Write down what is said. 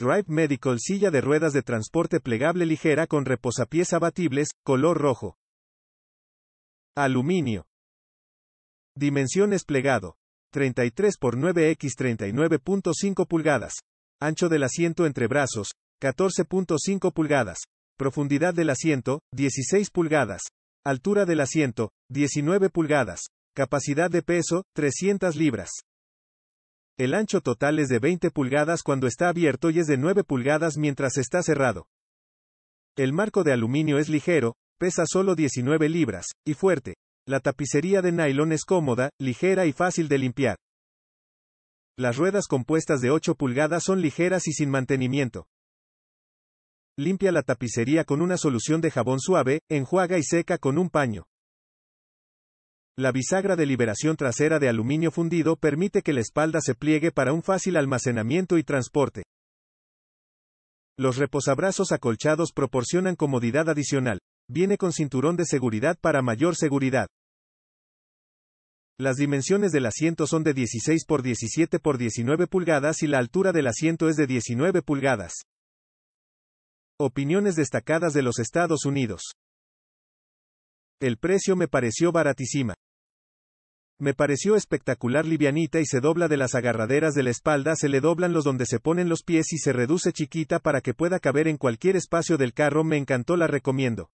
Drive Medical silla de ruedas de transporte plegable ligera con reposapiés abatibles, color rojo. Aluminio. Dimensiones plegado. 33 por 9x 39.5 pulgadas. Ancho del asiento entre brazos, 14.5 pulgadas. Profundidad del asiento, 16 pulgadas. Altura del asiento, 19 pulgadas. Capacidad de peso, 300 libras. El ancho total es de 20 pulgadas cuando está abierto y es de 9 pulgadas mientras está cerrado. El marco de aluminio es ligero, pesa solo 19 libras, y fuerte. La tapicería de nylon es cómoda, ligera y fácil de limpiar. Las ruedas compuestas de 8 pulgadas son ligeras y sin mantenimiento. Limpia la tapicería con una solución de jabón suave, enjuaga y seca con un paño. La bisagra de liberación trasera de aluminio fundido permite que la espalda se pliegue para un fácil almacenamiento y transporte. Los reposabrazos acolchados proporcionan comodidad adicional. Viene con cinturón de seguridad para mayor seguridad. Las dimensiones del asiento son de 16 x 17 x 19 pulgadas y la altura del asiento es de 19 pulgadas. Opiniones destacadas de los Estados Unidos. El precio me pareció baratísima. Me pareció espectacular livianita y se dobla de las agarraderas de la espalda, se le doblan los donde se ponen los pies y se reduce chiquita para que pueda caber en cualquier espacio del carro, me encantó, la recomiendo.